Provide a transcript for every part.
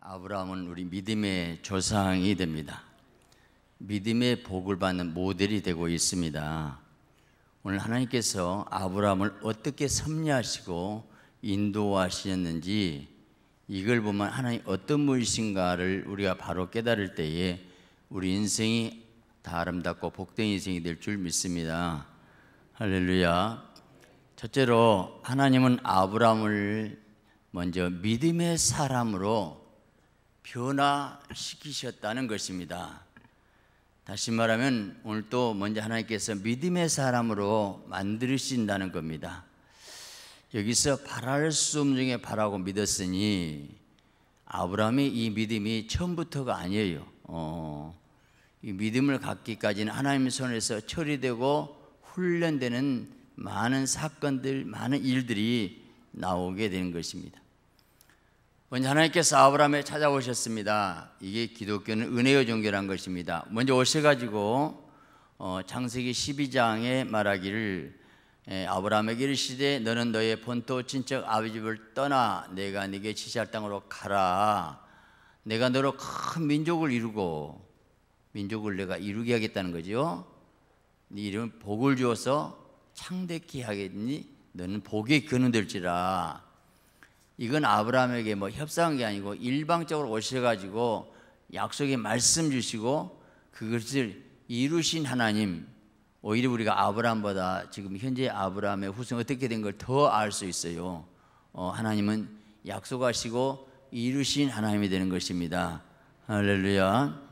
아브라함은 우리 믿음의 조상이 됩니다. 믿음의 복을 받는 모델이 되고 있습니다. 오늘 하나님께서 아브라함을 어떻게 섭리하시고 인도하시는지 이걸 보면 하나님 어떤 분이신가를 우리가 바로 깨달을 때에 우리 인생이 다 아름답고 복된 인생이 될 줄 믿습니다. 할렐루야. 첫째로 하나님은 아브라함을 먼저 믿음의 사람으로 변화시키셨다는 것입니다. 다시 말하면 오늘 또 먼저 하나님께서 믿음의 사람으로 만드신다는 겁니다. 여기서 바랄 수 없는 중에 바라고 믿었으니 아브라함이 이 믿음이 처음부터가 아니에요. 어, 이 믿음을 갖기까지는 하나님 손에서 처리되고 훈련되는 많은 사건들, 많은 일들이 나오게 되는 것입니다. 먼저 하나님께서 아브라함에 찾아오셨습니다. 이게 기독교는 은혜의 종교란 것입니다. 먼저 오셔가지고 어, 창세기 12장에 말하기를 에, 예, 아브라함에게 이르시되 너는 너의 본토 친척 아비집을 떠나 내가 네게 지시할 땅으로 가라. 내가 너로 큰 민족을 이루고 민족을 내가 이루게 하겠다는 거지네이름 복을 주어서 창대케 하겠니? 너는 복의 근원 될지라. 이건 아브라함에게 뭐 협상한 게 아니고 일방적으로 오셔가지고 약속의 말씀 주시고 그것을 이루신 하나님 오히려 우리가 아브라함보다 지금 현재 아브라함의 후생 어떻게 된 걸 더 알 수 있어요. 어, 하나님은 약속하시고 이루신 하나님이 되는 것입니다. 할렐루야.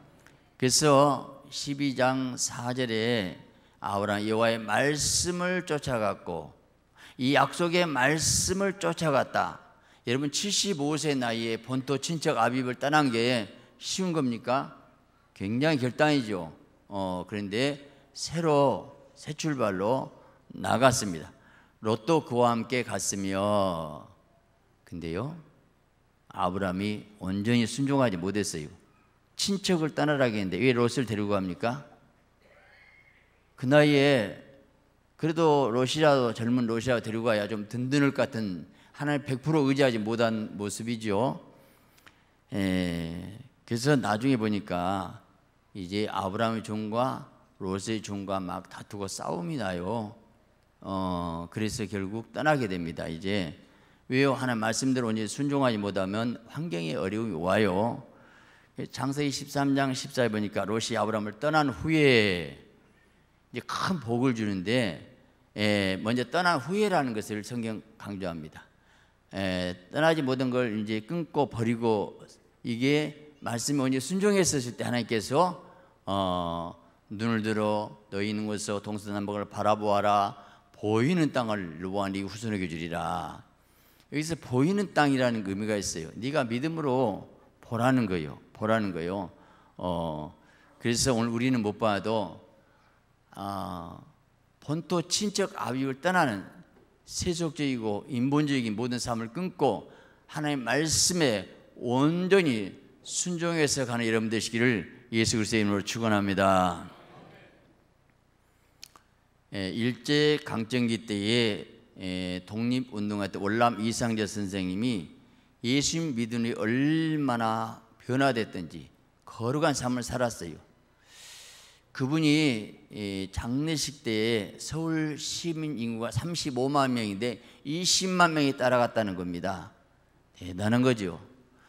그래서 12장 4절에 아브라함 여호와의 말씀을 쫓아갔고 이 약속의 말씀을 쫓아갔다. 여러분 75세 나이에 본토 친척 아비를 브 떠난 게 쉬운 겁니까? 굉장히 결단이죠. 어, 그런데 새로 새 출발로 나갔습니다. 롯도 그와 함께 갔으며 근데요. 아브라함이 온전히 순종하지 못했어요. 친척을 떠나라고 는데왜 롯을 데리고 갑니까? 그 나이에 그래도 롯이라도 젊은 롯이라도 데리고 가야 좀 든든할 것 같은 하나님 100% 의지하지 못한 모습이죠. 에, 예, 그래서 나중에 보니까 이제 아브라함의 종과 롯의 종과 막 다투고 싸움이 나요. 어, 그래서 결국 떠나게 됩니다. 이제 왜요? 하나님 말씀대로 이제 순종하지 못하면 환경에 어려움이 와요. 장세기 13장 14에 보니까 롯이 아브라함을 떠난 후에 이제 큰 복을 주는데 에, 예, 먼저 떠난 후에라는 것을 성경 강조합니다. 예, 떠나지 못한 걸 이제 끊고 버리고 이게 말씀이 언제 순종했었을 때 하나님께서 어, 눈을 들어 너희 있는 곳에서 동서남북을 바라보아라 보이는 땅을 노아한 이 후손에게 주리라 여기서 보이는 땅이라는 그 의미가 있어요 네가 믿음으로 보라는 거요 예 보라는 거요 예 어, 그래서 오늘 우리는 못 봐도 어, 본토 친척 아비를 떠나는 세속적이고 인본적인 모든 삶을 끊고 하나님 의 말씀에 온전히 순종해서 가는 여러분 되시기를 예수 그리스도의 이름으로 축원합니다. 예, 일제 강점기 때에 예, 독립 운동할 때 월남 이상재 선생님이 예수 믿음이 얼마나 변화됐든지 거룩한 삶을 살았어요. 그분이 장례식 때에 서울 시민 인구가 35만 명인데 20만 명이 따라갔다는 겁니다. 대단한 거죠.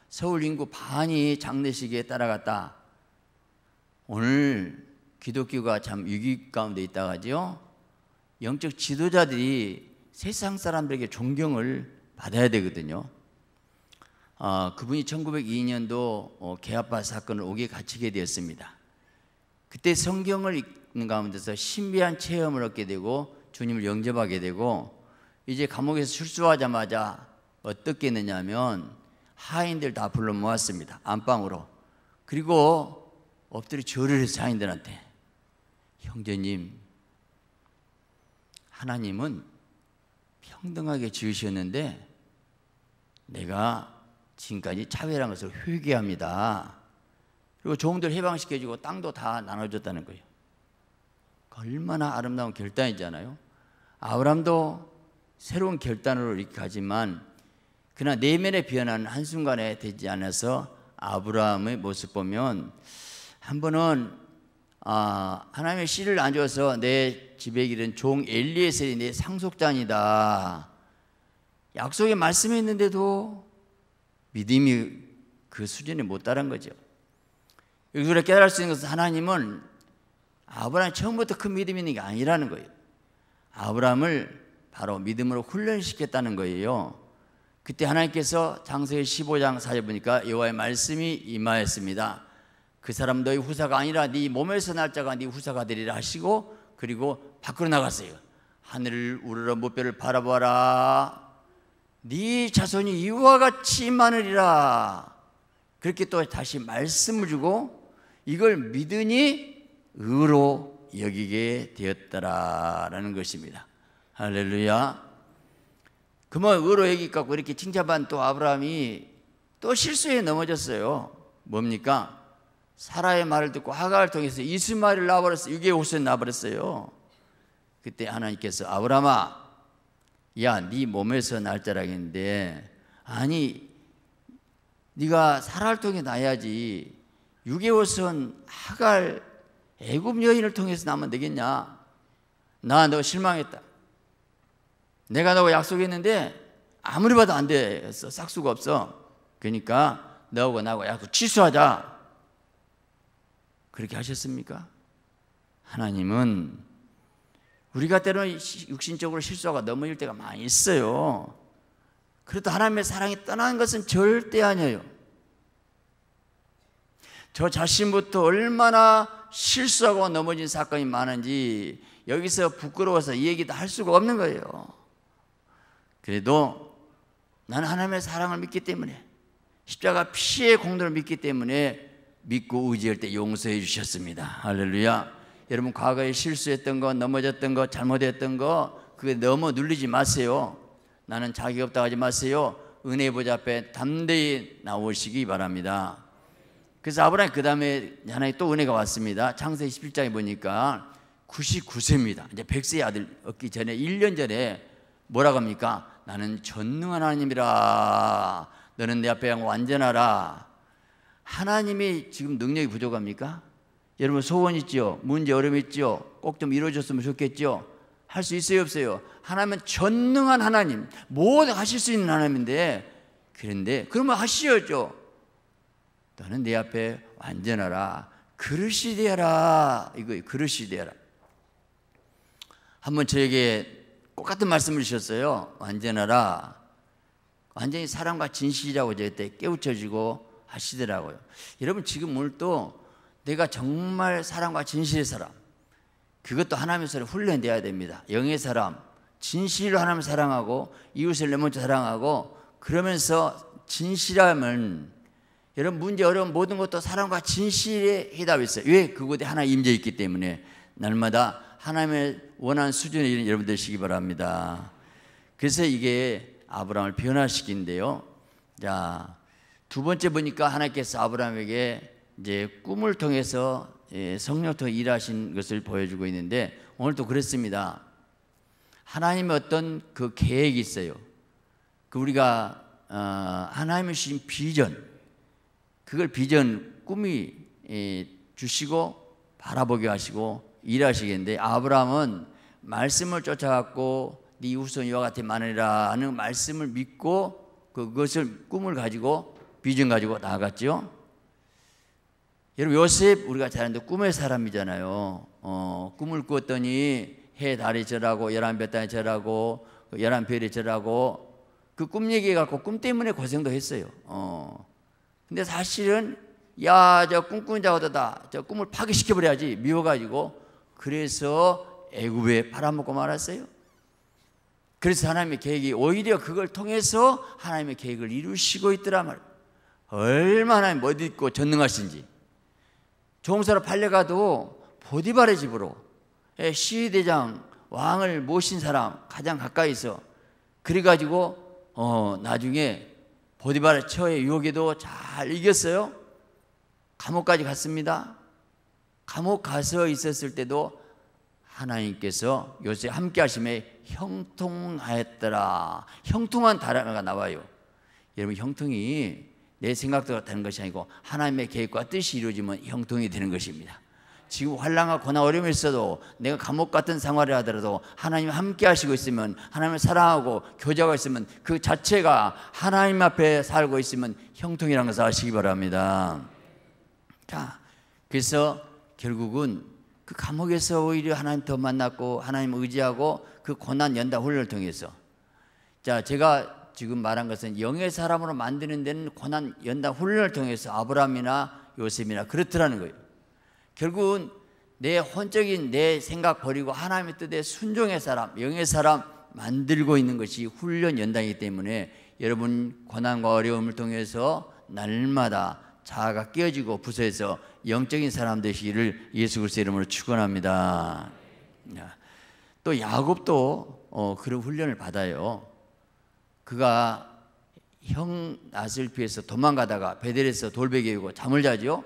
서울 인구 반이 장례식에 따라갔다. 오늘 기독교가 참 위기 가운데 있다가지요. 영적 지도자들이 세상 사람들에게 존경을 받아야 되거든요. 아, 그분이 1902년도 어, 개합파 사건을 오게 갇히게 되었습니다. 그때 성경을 읽는 가운데서 신비한 체험을 얻게 되고 주님을 영접하게 되고 이제 감옥에서 출소하자마자 어떻게 했느냐면 하인들 다 불러 모았습니다. 안방으로. 그리고 엎드려 절을 해서 하인들한테 형제님 하나님은 평등하게 지으셨는데 내가 지금까지 차별한 것을 회개합니다. 그리고 종들 해방시켜주고 땅도 다 나눠줬다는 거예요. 그러니까 얼마나 아름다운 결단이잖아요. 아브람도 새로운 결단으로 이렇게 가지만 그나 내면의 변화 한순간에 되지 않아서 아브라함의 모습 보면 한 번은 아, 하나님의 씨를 안 줘서 내 집에 기른 종 엘리에셀이 내 상속자이다. 약속의 말씀이 있는데도 믿음이 그 수준에 못 따른 거죠. 여기걸 깨달을 수 있는 것은 하나님은 아브라함이 처음부터 큰 믿음이 있는 게 아니라는 거예요. 아브라함을 바로 믿음으로 훈련시켰다는 거예요. 그때 하나님께서 장세기 15장 4절 보니까 여호와의 말씀이 임하였습니다. 그 사람 너희 후사가 아니라 네 몸에서 날짜가 네 후사가 되리라 하시고 그리고 밖으로 나갔어요. 하늘을 우러러 무뼈를 바라보아라. 네 자손이 이와 같이 많으리라. 그렇게 또 다시 말씀을 주고 이걸 믿으니 의로 여기게 되었다라는 것입니다. 할렐루야. 그만 의로 여기 갖고 이렇게 칭찬받은 또 아브라함이 또 실수에 넘어졌어요. 뭡니까? 사라의 말을 듣고 하가를 통해서 이스마엘을 낳아버렸어요. 유괴 후손 낳아버렸어요. 그때 하나님께서 아브라함아 야네 몸에서 날 자라겠는데 아니 네가 사라를 통해 낳아야지 6개월선 하갈 애굽 여인을 통해서 나면 되겠냐? 나 너 실망했다. 내가 너하고 약속했는데 아무리 봐도 안 돼서 싹수가 없어. 그러니까 너하고 나하고 약속 취소하자. 그렇게 하셨습니까? 하나님은 우리가 때로는 육신적으로 실수하 넘어질 때가 많이 있어요. 그래도 하나님의 사랑이 떠나 것은 절대 아니에요. 저 자신부터 얼마나 실수하고 넘어진 사건이 많은지 여기서 부끄러워서 이 얘기도 할 수가 없는 거예요. 그래도 나는 하나님의 사랑을 믿기 때문에 십자가 피의 공로를 믿기 때문에 믿고 의지할 때 용서해 주셨습니다. 할렐루야. 여러분 과거에 실수했던 거, 넘어졌던 거, 잘못했던 거 그게 너무 눌리지 마세요. 나는 자격 없다 하지 마세요. 은혜 보좌 앞에 담대히 나오시기 바랍니다. 그래서 아브라함 이그 다음에 하나의 또 은혜가 왔습니다. 창세기 17장에 보니까 99세입니다. 이제 100세의 아들 얻기 전에 1년 전에 뭐라고 합니까? 나는 전능한 하나님이라. 너는 내 앞에 완전하라. 하나님이 지금 능력이 부족합니까? 여러분 소원 있지 문제 어려움 있지꼭좀 이루어졌으면 좋겠지할수 있어요 없어요? 하나님은 전능한 하나님 모든 하실 수 있는 하나님인데 그런데 그러면 하시죠 너는 내 네 앞에 완전하라. 그릇이 되라. 어 이거 그릇이 되라. 어 한번 저에게 똑같은 말씀을 주셨어요. 완전하라. 완전히 사랑과 진실이라고 저때 깨우쳐지고 하시더라고요. 여러분 지금 오늘 또 내가 정말 사랑과 진실의 사람. 그것도 하나님의 사훈련되어야 됩니다. 영의 사람. 진실로 하나님을 사랑하고 이웃을 내 먼저 사랑하고 그러면서 진실함은 여러분 문제 어려운 모든 것도 사랑과 진실의 해답이 있어요. 왜? 그곳에 하나 임재 있기 때문에 날마다 하나님의 원하는 수준에 이른 여러분 되시기 바랍니다. 그래서 이게 아브라함을 변화시킨데요. 자, 두 번째 보니까 하나님께서 아브라함에게 이제 꿈을 통해서 예, 성령 통 일하신 것을 보여주고 있는데 오늘도 그랬습니다. 하나님의 어떤 그 계획이 있어요. 그 우리가 어, 하나님이 주신 비전, 그걸 비전 꿈이 예, 주시고 바라보게 하시고 일하시겠는데 아브라함은 말씀을 쫓아갔고 네 후손 이와 같이 많으리라 하는 말씀을 믿고 그것을 꿈을 가지고 비전 가지고 나아갔죠. 여러분 요셉 우리가 잘 아는데 꿈의 사람이잖아요. 어, 꿈을 꾸었더니 해 달이 절하고 열한 별 달이 절하고 열한 별이 절하고 그 꿈 얘기 갖고 꿈 때문에 고생도 했어요. 어. 근데 사실은 야 저 꿈꾸는 자가 어다다 저 꿈을 파괴시켜 버려야지 미워가지고 그래서 애굽에 팔아먹고 말았어요. 그래서 하나님의 계획이 오히려 그걸 통해서 하나님의 계획을 이루시고 있더라 말. 얼마나 멋있고 전능하신지. 종사로 팔려가도 보디발의 집으로 예, 시대장 위 왕을 모신 사람 가장 가까이서 그래가지고 어 나중에 보디바의 처의 유혹에도 잘 이겼어요. 감옥까지 갔습니다. 감옥 가서 있었을 때도 하나님께서 요새 함께 하심에 형통하였더라. 형통한 다라가 나와요. 여러분 형통이 내 생각대로 되는 것이 아니고 하나님의 계획과 뜻이 이루어지면 형통이 되는 것입니다. 지금 환란과 어려움이 있어도 내가 감옥 같은 생활을 하더라도 하나님 함께 하시고 있으면 하나님을 사랑하고 교제하고 있으면 그 자체가 하나님 앞에 살고 있으면 형통이라는 것을 아시기 바랍니다. 자, 그래서 결국은 그 감옥에서 오히려 하나님 더 만났고 하나님 의지하고 그 고난 연다 훈련을 통해서 자, 제가 지금 말한 것은 영의 사람으로 만드는 데는 고난 연다 훈련을 통해서 아브라함이나 요셉이나 그렇더라는 거예요. 결국은 내 혼적인 내 생각 버리고 하나님의 뜻에 순종의 사람, 영의 사람 만들고 있는 것이 훈련 연단이기 때문에 여러분 고난과 어려움을 통해서 날마다 자아가 깨어지고 부서해서 영적인 사람 되시기를 예수 그리스도 이름으로 축원합니다. 또 야곱도 어, 그런 훈련을 받아요. 그가 형 낫을 피해서 도망가다가 베델에서 돌베개이고 잠을 자죠.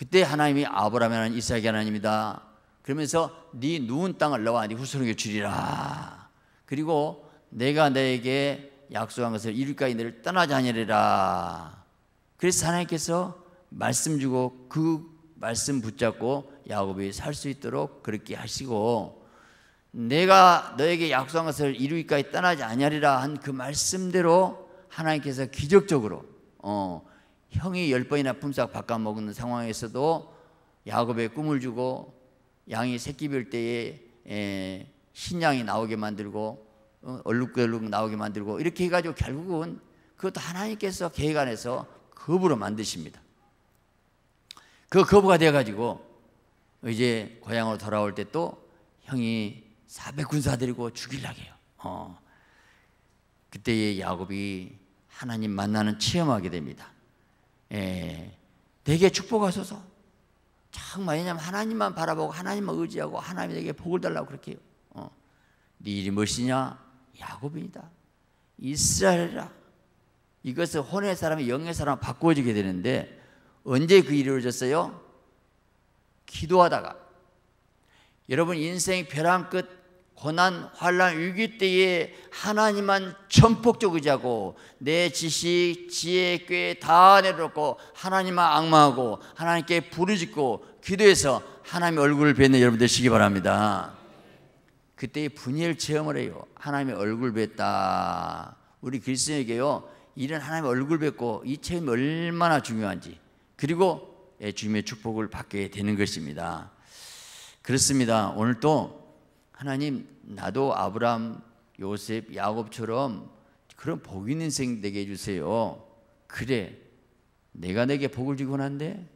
그때 하나님이 아브라함이라는 이삭이 하나님이다. 그러면서 네 누운 땅을 너와 네 후손에게 주리라. 그리고 내가 너에게 약속한 것을 이룰까이 너를 떠나지 않으리라. 그래서 하나님께서 말씀 주고 그 말씀 붙잡고 야곱이 살 수 있도록 그렇게 하시고 내가 너에게 약속한 것을 이루기까지 떠나지 아니하리라 한 그 말씀대로 하나님께서 기적적으로 어, 형이 열 번이나 품삯 바꿔먹는 상황에서도 야곱의 꿈을 주고 양이 새끼 별 때에 신양이 나오게 만들고 어, 얼룩덜룩 나오게 만들고 이렇게 해가지고 결국은 그것도 하나님께서 계획 안에서 거부로 만드십니다. 그 거부가 돼가지고 이제 고향으로 돌아올 때 또 형이 400군사들리고죽이려고 해요. 어. 그때에 야곱이 하나님 만나는 체험하게 됩니다. 예, 되게 축복하소서. 참 뭐냐면 하나님만 바라보고 하나님만 의지하고 하나님에게 복을 달라고 그렇게 해요. 어. 네 이름이 무엇이냐? 야곱이다. 이스라엘이라. 이것을 혼의 사람이 영의 사람 바꿔주게 되는데 언제 그 이루어졌어요? 기도하다가 여러분 인생 벼랑 끝 고난, 환란, 위기 때에 하나님만 전폭적 의지하고 내 지식, 지혜, 꾀다 내려놓고 하나님만 악마하고 하나님께 부르짖고 기도해서 하나님의 얼굴을 뵙는 여러분 되시기 바랍니다. 그때 의 분열 체험을 해요. 하나님의 얼굴 뵀다. 우리 그리스도에게요. 이런 하나님의 얼굴 뵙고 이 체험이 얼마나 중요한지 그리고 예, 주님의 축복을 받게 되는 것입니다. 그렇습니다. 오늘 또 하나님 나도 아브라함 요셉, 야곱처럼 그런 복 있는 생 되게 해주세요. 그래, 내가 내게 복을 주곤 한데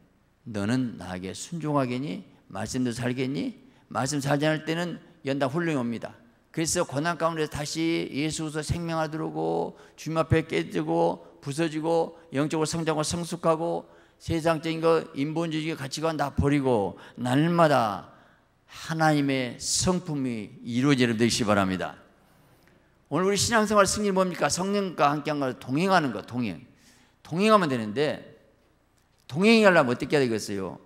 너는 나에게 순종하겠니? 말씀도 살겠니? 말씀 살지 않을 때는 연단 훌륭히 옵니다. 그래서 고난 가운데 다시 예수서 생명을 들어 주님 앞에 깨지고 부서지고 영적으로 성장하고 성숙하고 세상적인 거 인본주의 가치관 다 버리고 날마다 하나님의 성품이 이루어지는 되시기 바랍니다. 오늘 우리 신앙생활 승리 뭡니까? 성령과 함께한 걸 동행하는 거, 동행. 동행하면 되는데 동행하려면 어떻게 해야 되겠어요?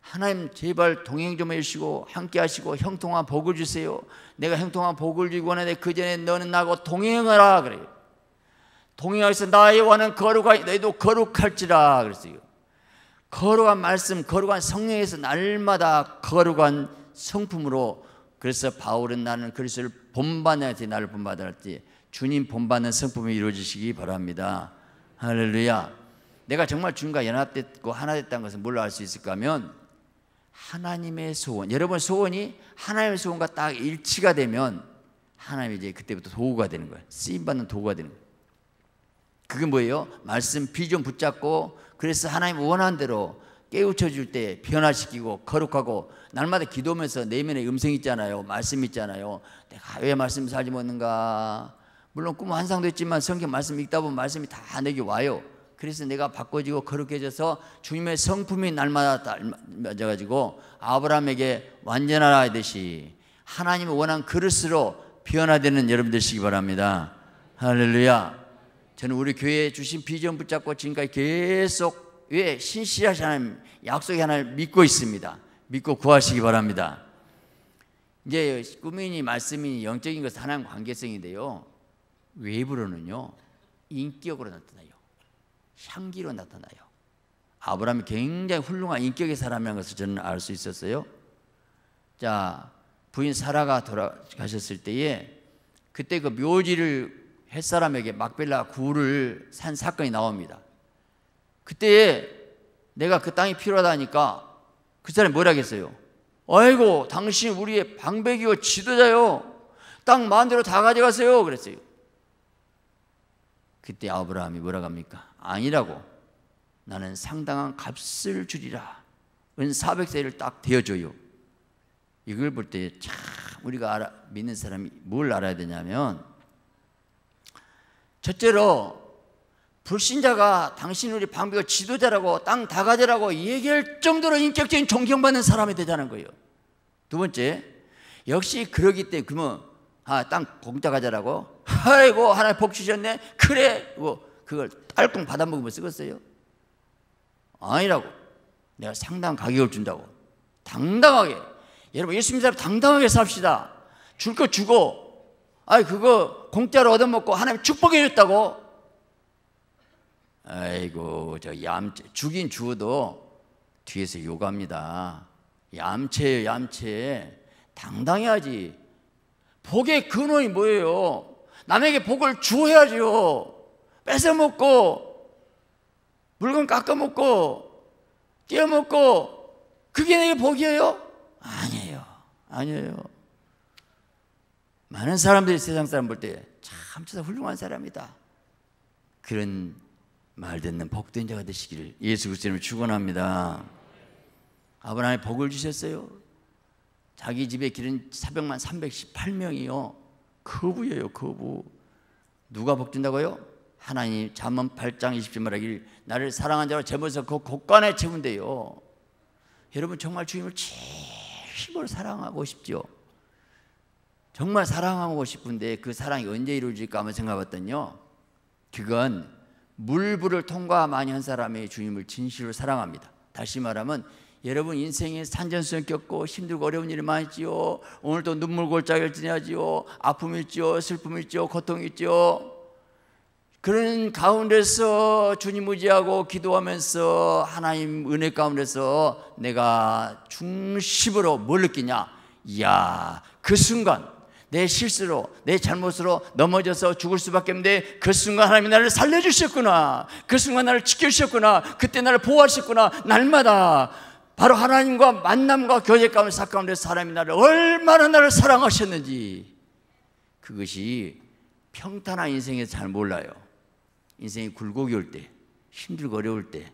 하나님 제발 동행 좀 해주시고 함께 하시고 형통한 복을 주세요. 내가 형통한 복을 주고 하는데 그 전에 너는 나하고 동행하라 그래요. 동행하여서 나의 와는 거룩하 너희도 거룩할지라 그랬어요. 거룩한 말씀, 거룩한 성령에서 날마다 거룩한 성품으로 그래서 바울은 나는 그리스도를 본받아야 지 나를 본받아야 지 주님 본받는 성품이 이루어지시기 바랍니다. 할렐루야. 내가 정말 주님과 연합됐고 하나 됐다는 것을 뭘로 알수 있을까 하면 하나님의 소원. 여러분 소원이 하나님의 소원과 딱 일치가 되면 하나님이 이제 그때부터 도구가 되는 거예요. 쓰임 받는 도구가 되는 거예요. 그게 뭐예요? 말씀 비전 붙잡고 그래서 하나님 원한 대로 깨우쳐 줄 때 변화시키고 거룩하고 날마다 기도하면서 내면의 음성 있잖아요. 말씀 있잖아요. 내가 왜 말씀 살지 못는가 물론 꿈 환상도 있지만 성경 말씀 읽다 보면 말씀이 다 내게 와요. 그래서 내가 바꿔지고 거룩해져서 주님의 성품이 날마다 닮아져가지고 아브라함에게 완전하듯이 하나님의 원한 그릇으로 변화되는 여러분 되시기 바랍니다. 할렐루야. 저는 우리 교회에 주신 비전 붙잡고 지금까지 계속 왜 예, 신실하신 하나님 약속의 하나님 믿고 있습니다. 믿고 구하시기 바랍니다. 이제 꾸민이 말씀이 영적인 것은 하나님 관계성인데요. 외부로는요. 인격으로 나타나요. 향기로 나타나요. 아브라함이 굉장히 훌륭한 인격의 사람이라는 것을 저는 알 수 있었어요. 자, 부인 사라가 돌아가셨을 때에 그때 그 묘지를 햇사람에게 막벨라 구를 산 사건이 나옵니다. 그때 내가 그 땅이 필요하다니까 그 사람이 뭐라겠어요? 아이고 당신 우리의 방백이요 지도자요 땅 마음대로 다 가져가세요 그랬어요. 그때 아브라함이 뭐라 합니까? 아니라고 나는 상당한 값을 주리라 은 400세를 딱 대어줘요. 이걸 볼 때 참 우리가 알아, 믿는 사람이 뭘 알아야 되냐면 첫째로 불신자가 당신 우리 방비가 지도자라고 땅 다 가져라고 얘기할 정도로 인격적인 존경받는 사람이 되자는 거예요. 두 번째, 역시 그러기 때문에 그러면 아, 땅 공짜 가져라고 아이고 하나님 복 주셨네 그래 뭐 그걸 딸콩 받아먹으면 쓰겠어요? 아니라고 내가 상당 가격을 준다고 당당하게 여러분 예수님 사람 당당하게 삽시다 줄 거 주고 아이 그거 공짜로 얻어먹고 하나님 축복해 줬다고. 아이고 저 얌체 죽인 주도 뒤에서 욕합니다. 얌체예요 얌체. 당당해야지. 복의 근원이 뭐예요? 남에게 복을 주어야지 뺏어먹고, 물건 깎아먹고, 뛰어먹고, 그게 내게 복이에요? 아니에요. 아니에요. 많은 사람들이 세상 사람 볼 때참저 훌륭한 사람이다. 그런 말 듣는 복된 자가 되시기를 예수 그리스도님 축원합니다. 아브라함에 복을 주셨어요. 자기 집에 기른 사병만 318명이요. 거부예요, 거부. 누가 복 준다고요? 하나님 잠언 8장 20절 말하길 나를 사랑한 자로 제물에서 그 곳간에 채운대요. 여러분 정말 주님을 제일 으로 사랑하고 싶죠. 정말 사랑하고 싶은데 그 사랑이 언제 이루어질까 한번 생각해봤더니요. 그건 물불을 통과많이 한 사람의 주님을 진실로 사랑합니다. 다시 말하면 여러분 인생에 산전수전 겪고 힘들고 어려운 일이 많지요. 오늘도 눈물 골짜기를 지나지요. 아픔일지요. 슬픔일지요. 고통일지요. 그런 가운데서 주님 의지하고 기도하면서 하나님 은혜 가운데서 내가 중심으로 뭘 느끼냐? 이야, 그 순간 내 실수로 내 잘못으로 넘어져서 죽을 수밖에 없는데 그 순간 하나님이 나를 살려주셨구나 그 순간 나를 지켜주셨구나 그때 나를 보호하셨구나 날마다 바로 하나님과 만남과 교제 감을데사 가운데 사람이 나를 얼마나 나를 사랑하셨는지 그것이 평탄한 인생에서 잘 몰라요 인생이 굴곡이 올때 힘들고 어려울 때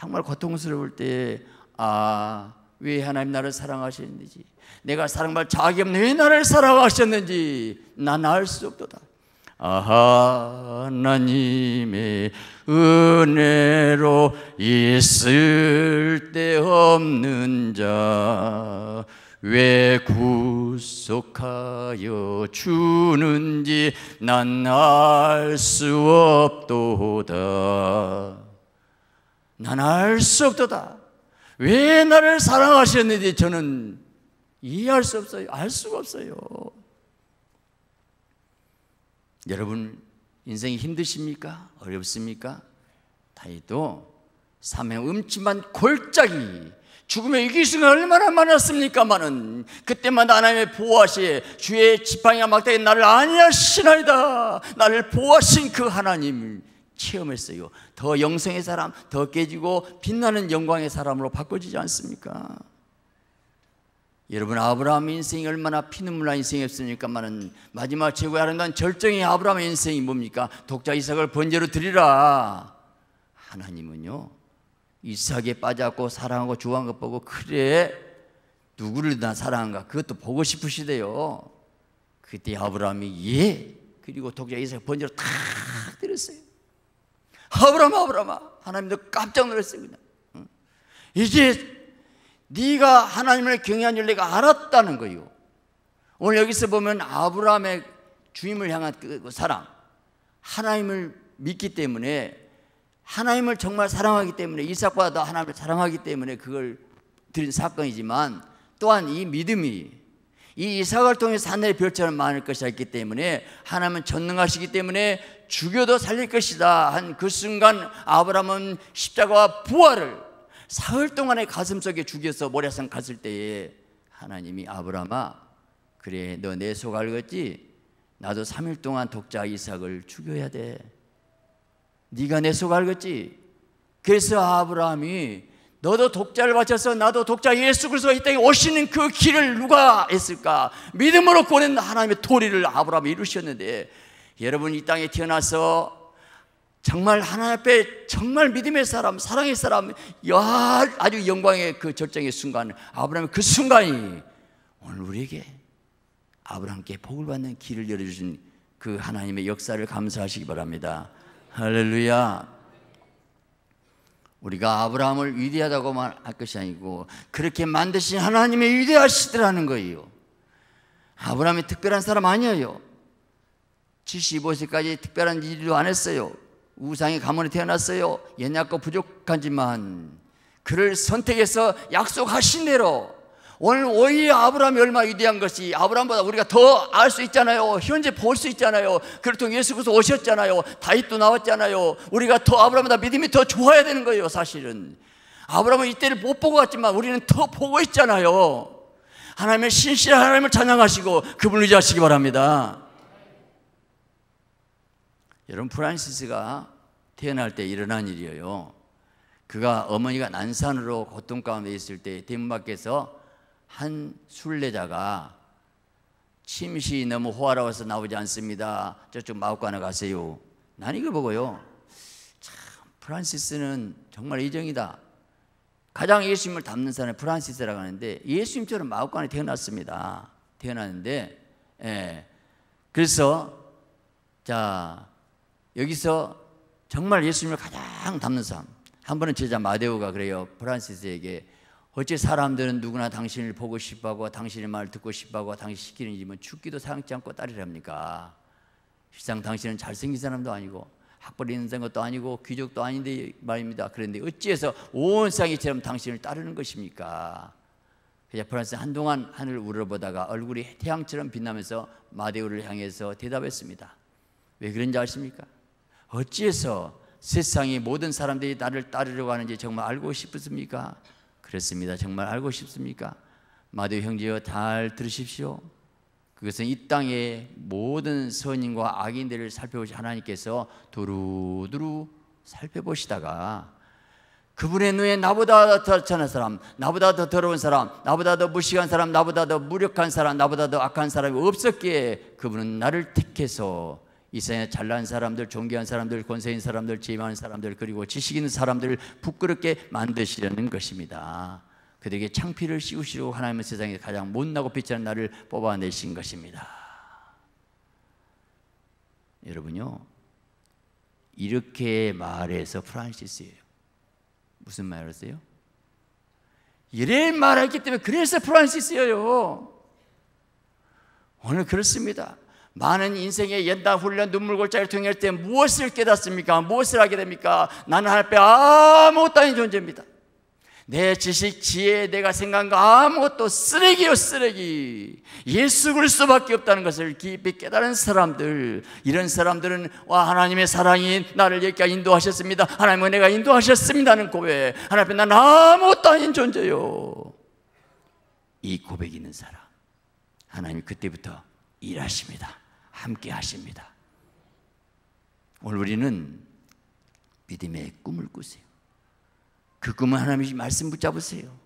정말 고통스러울 때아 왜 하나님 나를 사랑하셨는지 내가 사랑받을 자격이 없는 왜 나를 사랑하셨는지 난 알 수 없도다. 아, 하나님의 은혜로 있을 때 없는 자, 왜 구속하여 주는지 난 알 수 없도다. 난 알 수 없도다. 왜 나를 사랑하셨는지 저는 이해할 수 없어요. 알 수가 없어요. 여러분 인생이 힘드십니까? 어렵습니까? 다윗도 삶의 음침한 골짜기 죽음의 위기수가 얼마나 많았습니까마는 그때마다 하나님의 보호하시에 주의 지팡이와 막대기 나를 아니하시나이다 나를 보호하신 그 하나님을 체험했어요 더 영생의 사람 더 깨지고 빛나는 영광의 사람으로 바꿔지지 않습니까? 여러분 아브라함의 인생이 얼마나 피눈물난 인생이었습니까만은 마지막 최고의 아름다운 절정의 아브라함의 인생이 뭡니까? 독자 이삭을 번제로 드리라. 하나님은요 이삭에 빠져고 사랑하고 좋아한 것 보고 그래 누구를 나 사랑한가 그것도 보고 싶으시대요. 그때 아브라함이 예 그리고 독자 이삭 번제로 탁 드렸어요. 아브라함 아브라함 하나님도 깜짝 놀랐어요 그냥. 이제 네가 하나님을 경외한 줄 내가 알았다는 거요. 예 오늘 여기서 보면 아브라함의 주임을 향한 그, 그 사랑, 하나님을 믿기 때문에 하나님을 정말 사랑하기 때문에 이삭보다 하나님을 사랑하기 때문에 그걸 드린 사건이지만 또한 이 믿음이 이 이삭을 통해서 하늘의 별처럼 많을 것이 있기 때문에 하나님은 전능하시기 때문에 죽여도 살릴 것이다 한 그 순간 아브라함은 십자가와 부활을 사흘 동안의 가슴속에 죽여서 모래성 갔을 때에 하나님이 아브라함아 그래 너 내 속 알겠지? 나도 3일 동안 독자 이삭을 죽여야 돼 네가 내 속 알겠지? 그래서 아브라함이 너도 독자를 바쳐서 나도 독자 예수 그리스도가 이 땅에 오시는 그 길을 누가 했을까? 믿음으로 보낸 하나님의 도리를 아브라함이 이루셨는데 여러분 이 땅에 태어나서 정말 하나님 앞에 정말 믿음의 사람, 사랑의 사람, 야, 아주 영광의 그 절정의 순간, 아브라함의 그 순간이 오늘 우리에게 아브라함께 복을 받는 길을 열어주신 그 하나님의 역사를 감사하시기 바랍니다. 할렐루야. 우리가 아브라함을 위대하다고말할 것이 아니고 그렇게 만드신 하나님의 위대하시더라는 거예요. 아브라함이 특별한 사람 아니에요. 75세까지 특별한 일도 안 했어요. 우상의 가문에 태어났어요. 옛날거 부족한지만 그를 선택해서 약속하신 대로 오늘 오히려 아브라함이 얼마나 위대한 것이 아브라함보다 우리가 더 알 수 있잖아요. 현재 볼 수 있잖아요. 그를 통해 예수 그리 오셨잖아요. 다윗도 나왔잖아요. 우리가 더 아브라함보다 믿음이 더 좋아야 되는 거예요, 사실은. 아브라함은 이때를 못 보고 왔지만 우리는 더 보고 있잖아요. 하나님의 신실한 하나님을 찬양하시고 그분을 의지하시기 바랍니다. 여러분 프란시스가 태어날 때 일어난 일이에요. 그가 어머니가 난산으로 고통 가운데 있을 때대문밖에서한 순례자가 침시 너무 호화로워서 나오지 않습니다. 저쪽 마우관에 가세요. 난이걸 보고요. 참 프란시스는 정말 이정이다. 가장 예수님을 닮는 사람이 프란시스라고 하는데 예수님처럼 마우관에 태어났습니다. 태어났는데 예. 그래서 자 여기서 정말 예수님을 가장 닮는 사람. 한 번은 제자 마데오가 그래요. 프란시스에게 어째 사람들은 누구나 당신을 보고 싶어하고 당신의 말을 듣고 싶어하고 당신 시키는 일이면 죽기도 사양치 않고 따르랍니까? 실상 당신은 잘생긴 사람도 아니고 학벌이 있는 것도 아니고 귀족도 아닌데 말입니다. 그런데 어찌해서 온 세상이 처럼 당신을 따르는 것입니까? 그래서 프란스 한동안 하늘을 우러보다가 얼굴이 태양처럼 빛나면서 마데오를 향해서 대답했습니다. 왜 그런지 아십니까? 어찌해서 세상의 모든 사람들이 나를 따르려고 하는지 정말 알고 싶습니까? 그렇습니다. 정말 알고 싶습니까? 마디 형제여 잘 들으십시오. 그것은 이 땅의 모든 선인과 악인들을 살펴보시 하나님께서 두루두루 살펴보시다가 그분의 눈에 나보다 더 천한 사람, 나보다 더 더러운 사람, 나보다 더 무식한 사람, 나보다 더 무력한 사람, 나보다 더 악한 사람이 없었기에 그분은 나를 택해서 이 세상에 잘난 사람들, 존귀한 사람들, 권세 있는 사람들, 지혜많은 사람들, 그리고 지식 있는 사람들을 부끄럽게 만드시려는 것입니다. 그들에게 창피를 씌우시고하나님의 세상에 가장 못나고 빛치는 나를 뽑아내신 것입니다. 여러분요, 이렇게 말해서 프란시스예요. 무슨 말했어요? 이래 말했기 때문에 그래서 프란시스예요. 오늘 그렇습니다. 많은 인생의 옛날 훈련 눈물 골짜기를 통할 때 무엇을 깨닫습니까? 무엇을 하게 됩니까? 나는 하나 아무것도 아닌 존재입니다. 내 지식, 지혜, 내가 생각한 거 아무것도 쓰레기요 쓰레기. 예수 그리스도밖에 없다는 것을 깊이 깨달은 사람들, 이런 사람들은 와 하나님의 사랑이 나를 여기까 인도하셨습니다. 하나님 은혜가 인도하셨습니다는 고백. 하나님 앞에 아무것도 아닌 존재요. 이 고백 있는 사람, 하나님 그때부터 일하십니다. 함께 하십니다. 오늘 우리는 믿음의 꿈을 꾸세요. 그 꿈은 하나님이 말씀 붙잡으세요.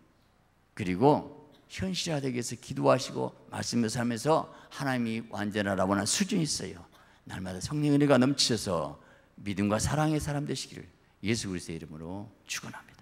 그리고 현실화되기 위해서 기도하시고 말씀을 살면서 하나님이 완전하라고 하는 수준이 있어요. 날마다 성령 은혜가 넘치셔서 믿음과 사랑의 사람 되시기를 예수 그리스의 이름으로 축원합니다.